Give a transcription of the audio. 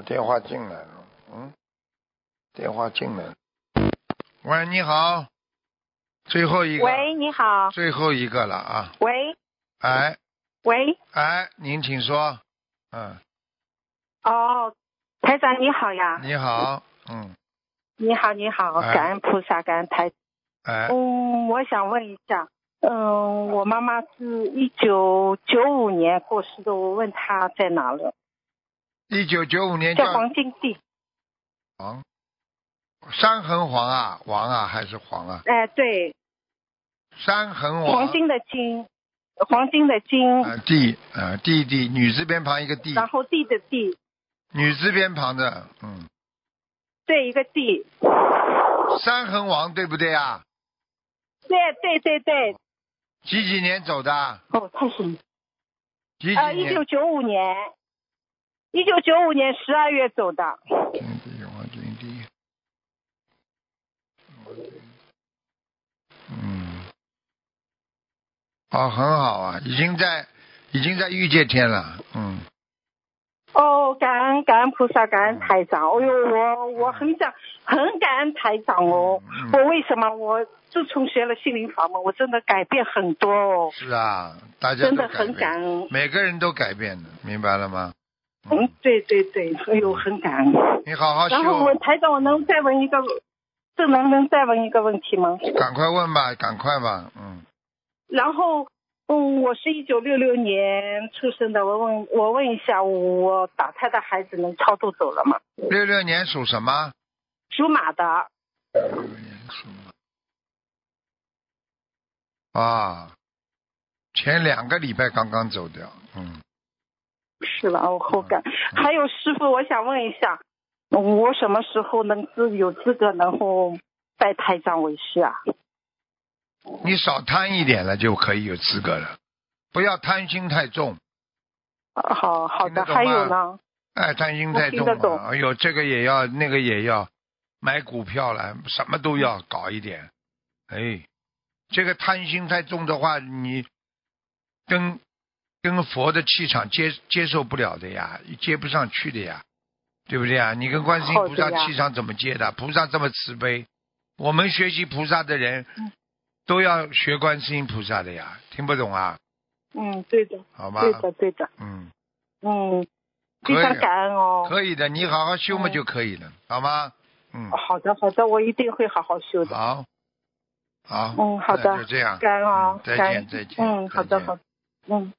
电话进来了，嗯，电话进来。喂，你好，最后一个。喂，你好。最后一个了啊。喂。哎。喂。哎，您请说。嗯。哦，台长你好呀。你好，嗯。你好，你好，感恩菩萨，感恩台。哎。嗯，我想问一下，嗯，我妈妈是1995年过世的，我问她在哪了。一九九五年叫黄金帝，王，山横王啊，王啊还是黄啊？哎，对，山横王。黄金的金，黄金的金。啊，帝啊，弟弟，女字边旁一个帝。然后，帝的帝，女字边旁的，嗯，对，一个帝。山横王对不对啊？对对对对。几几年走的？哦，太神。几几年？啊，一九九五年。一九九五年十二月走的。天地金地。嗯。哦，很好啊，已经在，已经在遇见天了，嗯。哦，感恩感恩菩萨，感恩台长。哎呦，我我很想，很感恩台长哦。嗯。我为什么？我自从学了心灵法门，我真的改变很多哦。是啊，大家。真的很感恩。每个人都改变了，明白了吗？嗯，对对对，哎呦，很感恩。你好好修。然后我台长，我能再问一个，这能能再问一个问题吗？赶快问吧，赶快吧，嗯。然后，嗯，我是一九六六年出生的，我问我问一下，我打胎的孩子能超度走了吗？六六年属什么？属马的。啊，前两个礼拜刚刚走掉，嗯。是吧？我后感还有师傅，我想问一下，我什么时候能资有资格能够拜太上为师啊？你少贪一点了就可以有资格了，不要贪心太重。好好的，还有呢？哎，贪心太重了。哎呦，这个也要，那个也要，买股票了，什么都要搞一点。哎，这个贪心太重的话，你跟。跟佛的气场接接受不了的呀，接不上去的呀，对不对啊？你跟观世音菩萨气场怎么接的？菩萨这么慈悲，我们学习菩萨的人，都要学观世音菩萨的呀。听不懂啊？嗯，对的。好吧。对的，对的。嗯嗯，非常感恩哦。可以的，你好好修嘛就可以了，好吗？嗯。好的，好的，我一定会好好修的。好，好。嗯，好的，就这样。感恩啊！再见，再见。嗯，好的，好。嗯。